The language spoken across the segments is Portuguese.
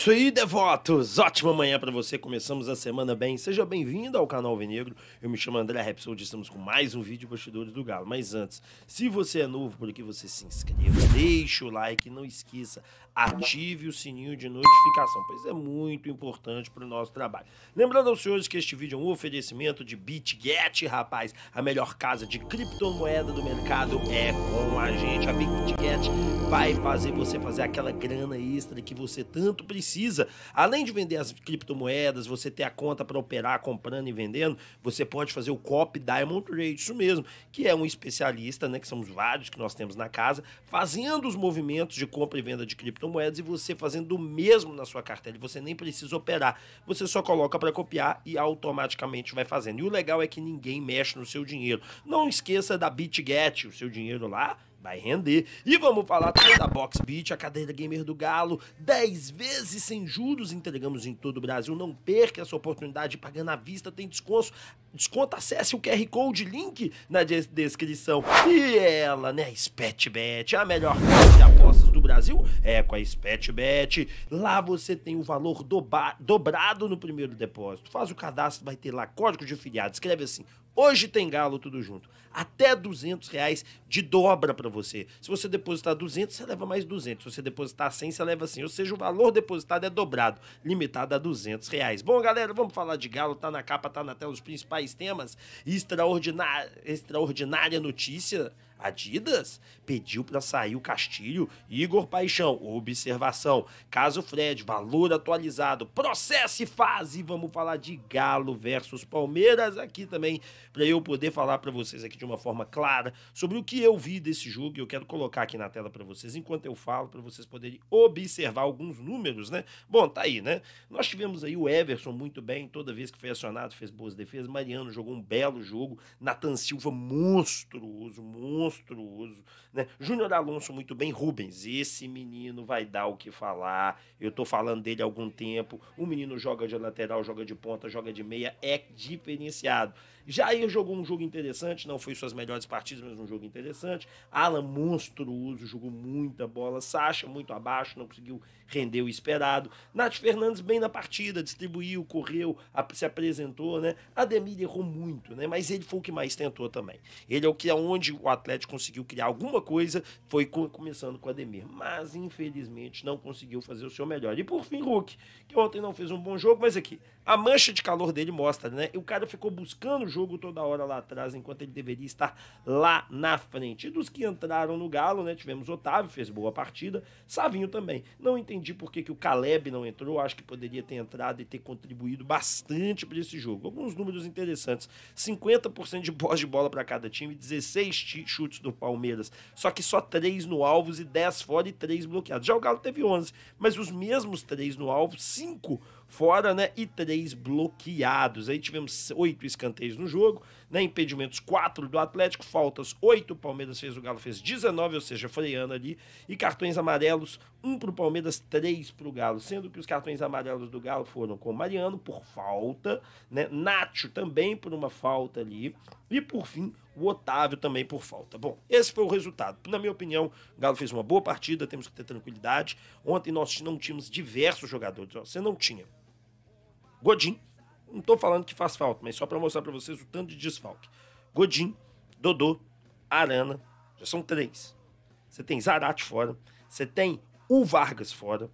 isso aí, devotos! Ótima manhã para você, começamos a semana bem. Seja bem-vindo ao canal Vinegro. Eu me chamo André Repsold, estamos com mais um vídeo Bastidores do Galo. Mas antes, se você é novo por aqui, você se inscreva, deixa o like, não esqueça, ative o sininho de notificação, pois é muito importante para o nosso trabalho. Lembrando aos senhores que este vídeo é um oferecimento de BitGet, rapaz, a melhor casa de criptomoeda do mercado é com a gente. A BitGet vai fazer você fazer aquela grana extra que você tanto precisa precisa, além de vender as criptomoedas, você ter a conta para operar comprando e vendendo, você pode fazer o COP Diamond Trade, isso mesmo, que é um especialista, né, que são os vários que nós temos na casa, fazendo os movimentos de compra e venda de criptomoedas e você fazendo o mesmo na sua carteira, você nem precisa operar, você só coloca para copiar e automaticamente vai fazendo. E o legal é que ninguém mexe no seu dinheiro. Não esqueça da BitGet, o seu dinheiro lá Vai render. E vamos falar também da Beat, a cadeira gamer do Galo. 10 vezes sem juros, entregamos em todo o Brasil. Não perca essa oportunidade pagando à vista, tem desconto. Desconto, acesse o QR Code, link na descrição. E ela, né, SpetBet, a melhor casa de apostas do Brasil é com a SpetBet. Lá você tem o valor dobrado no primeiro depósito. Faz o cadastro, vai ter lá código de filiado. Escreve assim, Hoje tem galo tudo junto. Até 200 reais de dobra para você. Se você depositar 200, você leva mais 200. Se você depositar 100, você leva 100. Ou seja, o valor depositado é dobrado, limitado a 200 reais. Bom, galera, vamos falar de galo. Tá na capa, tá na tela os principais temas. Extraordinária, extraordinária notícia. Adidas pediu para sair o Castilho. Igor Paixão, observação. Caso Fred, valor atualizado. Processo e fase. Vamos falar de Galo versus Palmeiras aqui também para eu poder falar para vocês aqui de uma forma clara sobre o que eu vi desse jogo. E eu quero colocar aqui na tela para vocês enquanto eu falo, para vocês poderem observar alguns números, né? Bom, tá aí, né? Nós tivemos aí o Everson muito bem, toda vez que foi acionado, fez boas defesas. Mariano jogou um belo jogo. Nathan Silva, monstruoso, monstruoso, né? Júnior Alonso, muito bem. Rubens, esse menino vai dar o que falar. Eu tô falando dele há algum tempo. O menino joga de lateral, joga de ponta, joga de meia, é diferenciado. Jair jogou um jogo interessante, não foi suas melhores partidas, mas um jogo interessante. Alan, monstruoso, jogou muita bola. Sacha, muito abaixo, não conseguiu render o esperado. Nath Fernandes, bem na partida, distribuiu, correu, se apresentou, né? Ademir errou muito, né? Mas ele foi o que mais tentou também. Ele é o que é onde o Atlético conseguiu criar alguma coisa, foi começando com Ademir. Mas, infelizmente, não conseguiu fazer o seu melhor. E por fim, Hulk, que ontem não fez um bom jogo, mas aqui, a mancha de calor dele mostra, né? E o cara ficou buscando o jogo toda hora lá atrás, enquanto ele deveria estar lá na frente. E dos que entraram no Galo, né? Tivemos Otávio, fez boa partida, Savinho também. Não entendi por que, que o Caleb não entrou, acho que poderia ter entrado e ter contribuído bastante para esse jogo. Alguns números interessantes: 50% de pós de bola para cada time, 16 chutes do Palmeiras, só que só 3 no alvos e 10 fora e 3 bloqueados. Já o Galo teve 11, mas os mesmos 3 no alvo, 5 fora, né? E três bloqueados. Aí tivemos oito escanteios no jogo, né? Impedimentos quatro do Atlético, faltas oito. O Palmeiras fez, o Galo fez 19, ou seja, freando ali. E cartões amarelos, um pro Palmeiras, três pro Galo. Sendo que os cartões amarelos do Galo foram com Mariano por falta, né? Nacho também por uma falta ali. E por fim, o Otávio também por falta. Bom, esse foi o resultado. Na minha opinião, o Galo fez uma boa partida, temos que ter tranquilidade. Ontem nós não tínhamos diversos jogadores, ó, você não tinha Godin, não estou falando que faz falta, mas só para mostrar para vocês o tanto de desfalque. Godin, Dodô, Arana, já são três. Você tem Zarate fora, você tem o Vargas fora,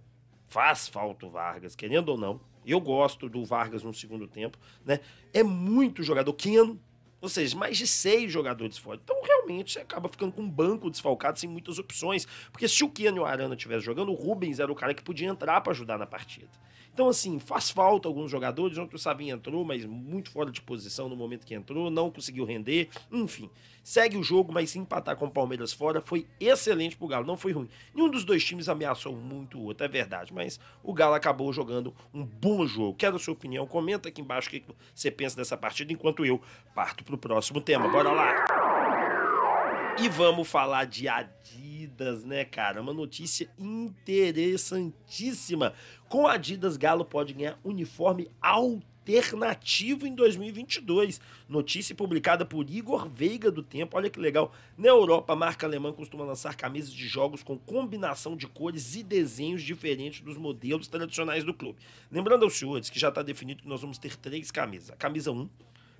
faz falta o Vargas, querendo ou não. Eu gosto do Vargas no segundo tempo, né? É muito jogador. Quino, ou seja, mais de seis jogadores fora. Então, realmente, você acaba ficando com um banco desfalcado sem muitas opções. Porque se o Keno e o Arana estivessem jogando, o Rubens era o cara que podia entrar para ajudar na partida. Então, assim, faz falta alguns jogadores. Ontem o Savinho entrou, mas muito fora de posição no momento que entrou, não conseguiu render. Enfim, segue o jogo, mas empatar com o Palmeiras fora foi excelente pro Galo, não foi ruim. Nenhum dos dois times ameaçou muito o outro, é verdade, mas o Galo acabou jogando um bom jogo. Quero a sua opinião, comenta aqui embaixo o que você pensa dessa partida, enquanto eu parto pro próximo tema. Bora lá! E vamos falar de Adidas, né, cara? Uma notícia interessantíssima com a Adidas, Galo pode ganhar uniforme alternativo em 2022. Notícia publicada por Igor Veiga do Tempo. Olha que legal. Na Europa, a marca alemã costuma lançar camisas de jogos com combinação de cores e desenhos diferentes dos modelos tradicionais do clube. Lembrando aos senhores que já está definido que nós vamos ter três camisas. A camisa 1,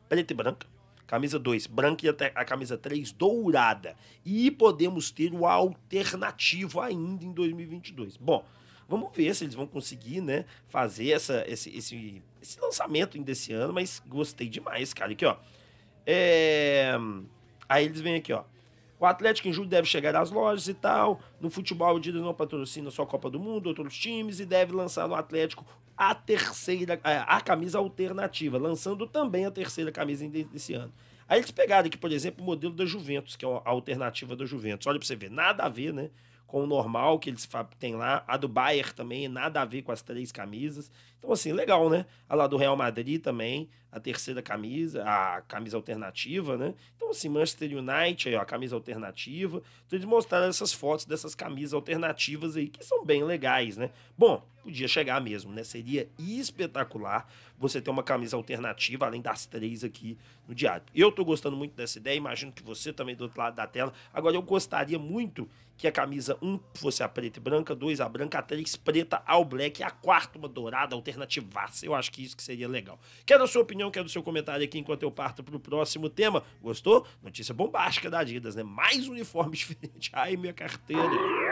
preta e branca. Camisa 2, branca e a camisa 3, dourada. E podemos ter o alternativo ainda em 2022. Bom, Vamos ver se eles vão conseguir, né, fazer essa, esse, esse, esse lançamento ainda esse ano, mas gostei demais, cara. Aqui, ó. É... Aí eles vêm aqui, ó. O Atlético em julho deve chegar às lojas e tal. No futebol, o Adidas não patrocina só a Copa do Mundo, outros times, e deve lançar no Atlético a terceira, a, é, a camisa alternativa, lançando também a terceira camisa desse ano. Aí eles pegaram aqui, por exemplo, o modelo da Juventus, que é a alternativa da Juventus. Olha pra você ver, nada a ver, né? com o normal que eles têm lá. A do Bayern também, nada a ver com as três camisas. Então, assim, legal, né? A lá do Real Madrid também, a terceira camisa, a camisa alternativa, né? Então, assim, Manchester United, aí, ó, a camisa alternativa. Então, eles mostraram essas fotos dessas camisas alternativas aí, que são bem legais, né? Bom, podia chegar mesmo, né? Seria espetacular você ter uma camisa alternativa, além das três aqui no diário. Eu tô gostando muito dessa ideia, imagino que você também do outro lado da tela. Agora, eu gostaria muito que a camisa 1 um fosse a preta e branca, 2 a branca, a 3 preta ao black e a quarta uma dourada alternativaça. Eu acho que isso que seria legal. Quero a sua opinião, quero o seu comentário aqui enquanto eu parto pro próximo tema. Gostou? Notícia bombástica da Adidas, né? Mais uniforme diferente. Ai, minha carteira.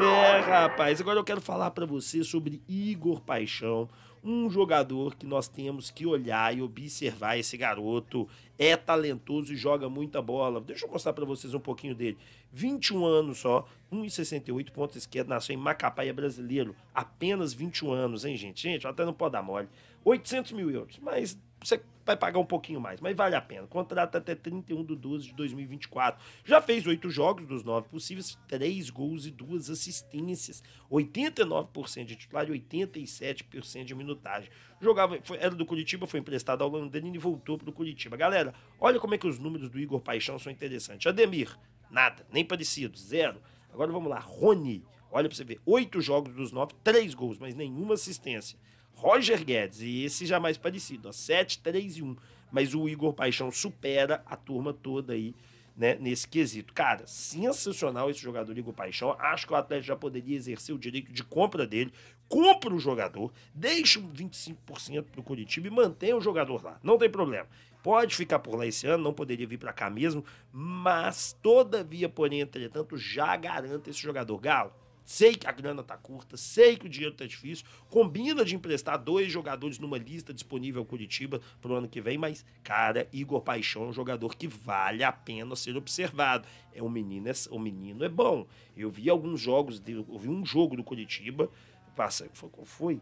É, rapaz, agora eu quero falar para você sobre Igor Paixão, um jogador que nós temos que olhar e observar. Esse garoto é talentoso e joga muita bola. Deixa eu mostrar para vocês um pouquinho dele. 21 anos só, 1,68 ponto esquerda, nasceu em Macapá e é brasileiro. Apenas 21 anos, hein, gente? Gente, até não pode dar mole. 800 mil euros, mas você vai pagar um pouquinho mais, mas vale a pena. Contrata até 31 de 12 de 2024. Já fez oito jogos dos nove possíveis, três gols e duas assistências. 89% de titular e 87% de minutagem. Jogava, foi, era do Curitiba, foi emprestado ao Landerino e voltou para o Curitiba. Galera, olha como é que os números do Igor Paixão são interessantes. Ademir, nada, nem parecido, zero. Agora vamos lá, Rony, olha para você ver, oito jogos dos nove, três gols, mas nenhuma assistência. Roger Guedes, e esse jamais é parecido, ó, 7, 3 e 1. Mas o Igor Paixão supera a turma toda aí, né, nesse quesito. Cara, sensacional esse jogador Igor Paixão. Acho que o Atlético já poderia exercer o direito de compra dele. Compra o jogador, deixa 25% pro Curitiba e mantém o jogador lá. Não tem problema. Pode ficar por lá esse ano, não poderia vir para cá mesmo, mas todavia, porém, entretanto, já garanta esse jogador. Galo, sei que a grana tá curta, sei que o dinheiro tá difícil, combina de emprestar dois jogadores numa lista disponível ao Curitiba pro ano que vem, mas, cara, Igor Paixão é um jogador que vale a pena ser observado. É um menino, é, o menino é bom. Eu vi alguns jogos, eu vi um jogo do Curitiba, passa, foi, qual foi?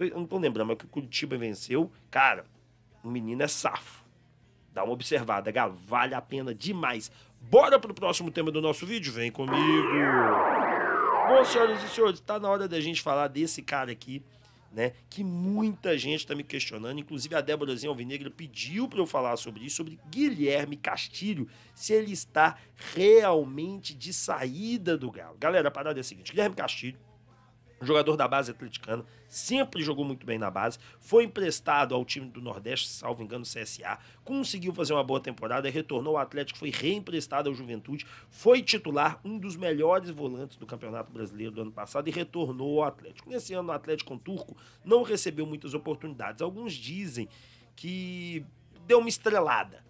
Eu não tô lembrando, mas que o Curitiba venceu, cara, o menino é safo. Dá uma observada, galera, vale a pena demais. Bora pro próximo tema do nosso vídeo? Vem comigo! Bom, senhoras e senhores, está na hora da gente falar desse cara aqui, né? Que muita gente está me questionando. Inclusive a Débora Alvinegra pediu para eu falar sobre isso, sobre Guilherme Castilho, se ele está realmente de saída do Galo. Galera, a parada é a seguinte: Guilherme Castilho jogador da base atleticana, sempre jogou muito bem na base, foi emprestado ao time do Nordeste, salvo engano, CSA, conseguiu fazer uma boa temporada, retornou ao Atlético, foi reemprestado ao Juventude, foi titular, um dos melhores volantes do Campeonato Brasileiro do ano passado e retornou ao Atlético. Nesse ano, o Atlético o Turco não recebeu muitas oportunidades. Alguns dizem que deu uma estrelada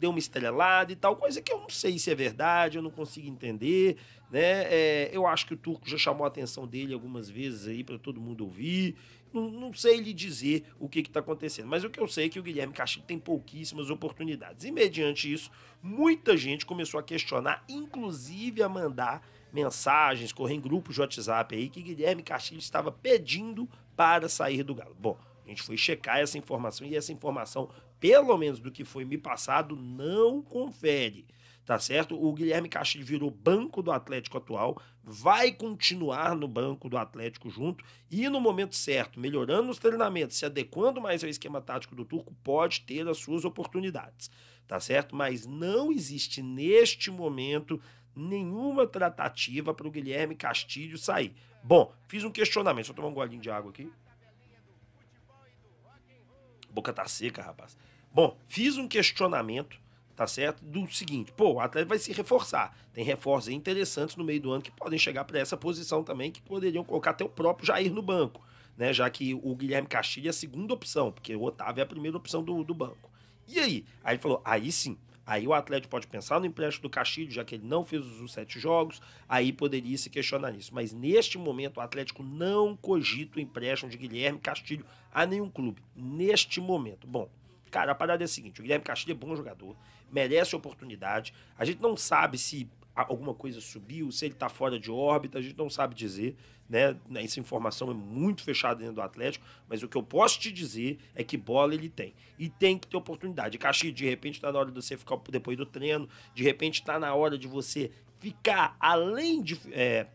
deu uma estrelada e tal, coisa que eu não sei se é verdade, eu não consigo entender, né? É, eu acho que o Turco já chamou a atenção dele algumas vezes aí para todo mundo ouvir. Não, não, sei lhe dizer o que está acontecendo, mas o que eu sei é que o Guilherme Castilho tem pouquíssimas oportunidades. E mediante isso, muita gente começou a questionar, inclusive a mandar mensagens, correr em grupos de WhatsApp aí, que Guilherme Castilho estava pedindo para sair do Galo. Bom, a gente foi checar essa informação e essa informação pelo menos do que foi me passado, não confere. Tá certo? O Guilherme Castilho virou banco do Atlético atual, vai continuar no banco do Atlético junto e no momento certo, melhorando os treinamentos, se adequando mais ao esquema tático do Turco, pode ter as suas oportunidades. Tá certo? Mas não existe neste momento nenhuma tratativa para o Guilherme Castilho sair. Bom, fiz um questionamento, só tomar um golinho de água aqui boca tá seca, rapaz. Bom, fiz um questionamento, tá certo? Do seguinte, pô, o atleta vai se reforçar. Tem reforços interessantes no meio do ano que podem chegar para essa posição também, que poderiam colocar até o próprio Jair no banco, né? Já que o Guilherme Castilho é a segunda opção, porque o Otávio é a primeira opção do, do banco. E aí? Aí ele falou, aí sim, Aí o Atlético pode pensar no empréstimo do Castilho, já que ele não fez os sete jogos, aí poderia se questionar nisso. Mas neste momento o Atlético não cogita o empréstimo de Guilherme Castilho a nenhum clube. Neste momento. Bom, cara, a parada é a seguinte: o Guilherme Castilho é bom jogador, merece oportunidade. A gente não sabe se alguma coisa subiu, se ele está fora de órbita, a gente não sabe dizer, né? Essa informação é muito fechada dentro do Atlético, mas o que eu posso te dizer é que bola ele tem. E tem que ter oportunidade. Caxi, de repente está na hora de você ficar depois do treino, de repente está na hora de você ficar além de. É,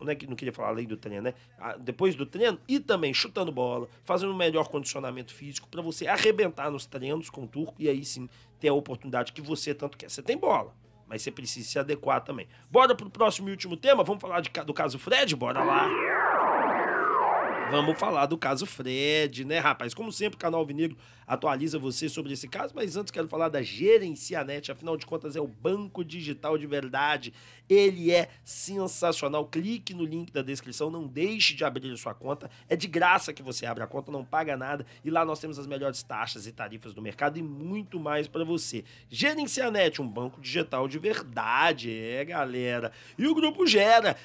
não, é que, não queria falar além do treino, né? Depois do treino e também chutando bola, fazendo um melhor condicionamento físico para você arrebentar nos treinos com o turco e aí sim ter a oportunidade que você tanto quer. Você tem bola, mas você precisa se adequar também. Bora pro próximo e último tema? Vamos falar de, do caso Fred? Bora lá! Vamos falar do caso Fred, né, rapaz? Como sempre, o canal Vinegro atualiza você sobre esse caso, mas antes quero falar da Gerencianet, afinal de contas é o banco digital de verdade. Ele é sensacional. Clique no link da descrição, não deixe de abrir sua conta. É de graça que você abre a conta, não paga nada. E lá nós temos as melhores taxas e tarifas do mercado e muito mais para você. Gerencianet, um banco digital de verdade, é, galera. E o grupo Gera,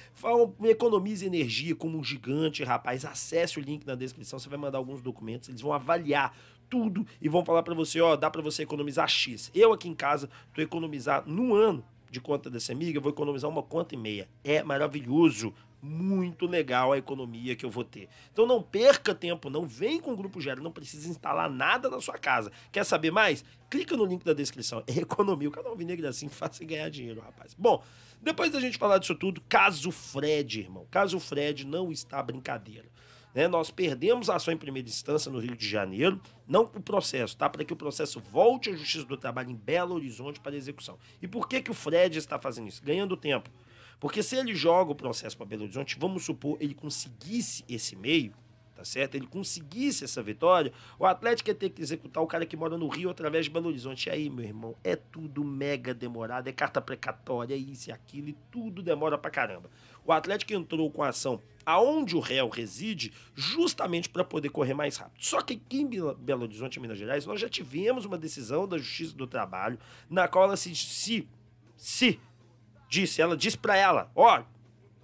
economiza energia como um gigante, rapaz. Acesse Acesse o link na descrição, você vai mandar alguns documentos, eles vão avaliar tudo e vão falar para você, ó, dá para você economizar X. Eu aqui em casa tô economizar no ano de conta dessa amiga, eu vou economizar uma conta e meia. É maravilhoso muito legal a economia que eu vou ter. Então não perca tempo, não vem com o Grupo Gero, não precisa instalar nada na sua casa. Quer saber mais? Clica no link da descrição. É economia, o canal Vinegro é assim faz você ganhar dinheiro, rapaz. Bom, depois da gente falar disso tudo, caso Fred, irmão. Caso Fred não está brincadeira. Né? Nós perdemos a ação em primeira instância no Rio de Janeiro, não o processo, tá? Para que o processo volte à Justiça do Trabalho em Belo Horizonte para execução. E por que, que o Fred está fazendo isso? Ganhando tempo. Porque se ele joga o processo para Belo Horizonte, vamos supor ele conseguisse esse meio, tá certo? Ele conseguisse essa vitória, o Atlético ia ter que executar o cara que mora no Rio através de Belo Horizonte. E aí, meu irmão, é tudo mega demorado, é carta precatória, é isso e aquilo, e tudo demora pra caramba. O Atlético entrou com a ação aonde o réu reside, justamente para poder correr mais rápido. Só que aqui em Belo Horizonte, Minas Gerais, nós já tivemos uma decisão da Justiça do Trabalho, na qual ela se, se, se disse, ela disse para ela, ó, oh,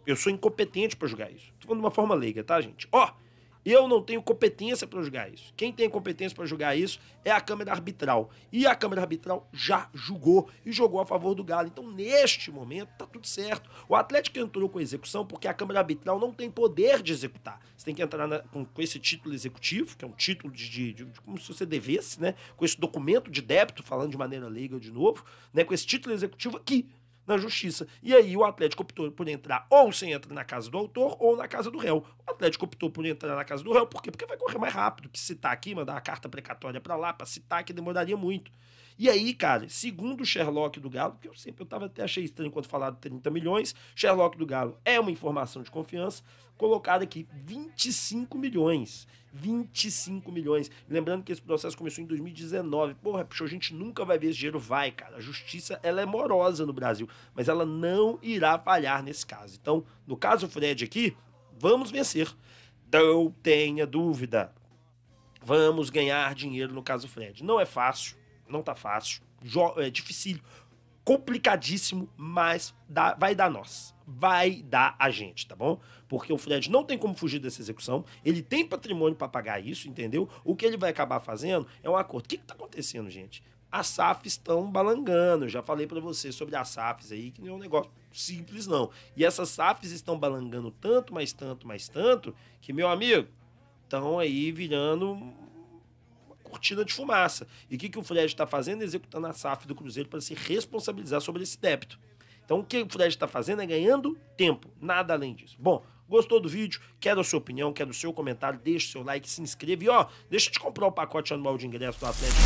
eu sou incompetente para julgar isso. Tô falando de uma forma leiga, tá, gente? Ó, oh, eu não tenho competência para julgar isso. Quem tem competência para julgar isso é a Câmara Arbitral. E a Câmara Arbitral já julgou e jogou a favor do Galo. Então, neste momento, tá tudo certo. O Atlético entrou com execução porque a Câmara Arbitral não tem poder de executar. Você tem que entrar na, com, com, esse título executivo, que é um título de, de, de, de, como se você devesse, né? Com esse documento de débito, falando de maneira legal de novo, né? Com esse título executivo aqui na justiça. E aí o Atlético optou por entrar ou sem entrar na casa do autor ou na casa do réu. O Atlético optou por entrar na casa do réu, por quê? Porque vai correr mais rápido, que citar tá aqui, mandar uma carta precatória para lá, para citar que demoraria muito. E aí, cara, segundo o Sherlock do Galo, que eu sempre eu tava, até achei estranho quando falado 30 milhões, Sherlock do Galo é uma informação de confiança, colocado aqui 25 milhões. 25 milhões. Lembrando que esse processo começou em 2019. Porra, puxa, a gente nunca vai ver esse dinheiro. Vai, cara. A justiça, ela é morosa no Brasil, mas ela não irá falhar nesse caso. Então, no caso Fred aqui, vamos vencer. Não tenha dúvida. Vamos ganhar dinheiro no caso Fred. Não é fácil. Não tá fácil. Jo é difícil. Complicadíssimo, mas dá, vai dar nós. Vai dar a gente, tá bom? Porque o Fred não tem como fugir dessa execução. Ele tem patrimônio para pagar isso, entendeu? O que ele vai acabar fazendo é um acordo. O que, que tá acontecendo, gente? as SAFs estão balangando. já falei para você sobre as SAFs aí, que não é um negócio simples, não. E essas SAFs estão balangando tanto, mais tanto, mais tanto, que, meu amigo, estão aí virando cortina de fumaça. E o que, que o Fred está fazendo? Executando a SAF do Cruzeiro para se responsabilizar sobre esse débito. Então, o que o Fred está fazendo é ganhando tempo, nada além disso. Bom, gostou do vídeo? Quero a sua opinião, quero o seu comentário, deixa seu like, se inscreve. E, ó, deixa eu te comprar o pacote anual de ingresso do Atlético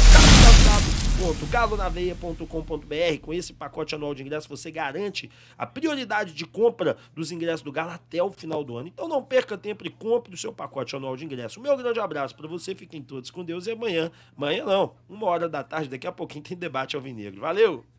www.galonaveia.com.br. Com esse pacote anual de ingressos, você garante a prioridade de compra dos ingressos do Galo até o final do ano. Então não perca tempo e compre o seu pacote anual de ingressos. Meu grande abraço para você, fiquem todos com Deus e amanhã, amanhã não, uma hora da tarde, daqui a pouquinho tem debate ao alvinegro. Valeu!